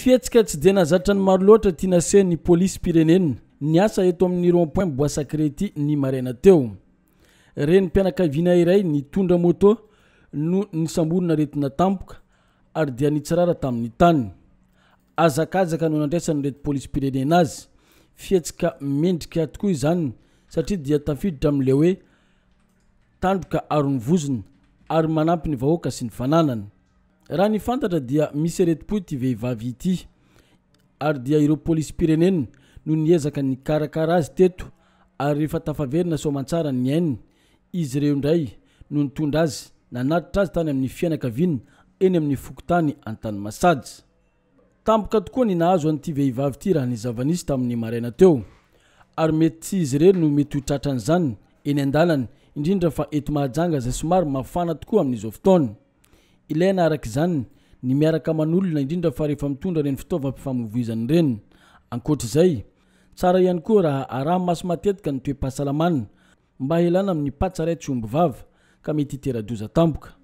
fietsika tsy de nazatra ny maro loatra tia naseh ny polisy pirenea ny asa eto amin'ny rompoint boasacrety ny maraina teo reny mpianaka viana iray ny tondra moto no ny sambonina reti natampoka ary dia nitsirara tamin'ny tany azakazaka no nandraisany rety polisy pirenena azy fihetsika mendrika atokoa izany satria dia tafiditra ami'le hoe tandroka ary nyvozona ary manampy ny vahoaka sy ny fananany raha ny fantatra dia misy eretimpo ty vehivavy ity ary dia iropolisy pirenena no niezaka ny karakara azy teto ary rehefa tafaverina soman-tsara ny ainy izy reo indray no nitondra azy nanatitra azy tany amin'ny fiainakaviana eny amin'ny fokotany an-tany masajy tampoka tokoa ny nahazo an'ity vehivavy ity raha ny zavanisy tamin'ny maraina teo ary mety tsy izy ire no mety hotratran'izany eny an-dalany indrindra fa eti mahajanga zay somary mafana tokoa amin'izao fotaona ilainaaraka izany ny miaraka man'olona indrindra fa rehefa mitondra ireny fitaovampifamovoizany reny ankoatrazay tsara ihany koa raha araha maso matetika ny toepahasalamanina mba hilana amin'ny patsaray tsy omby vava ka mety hiteradoza tamboka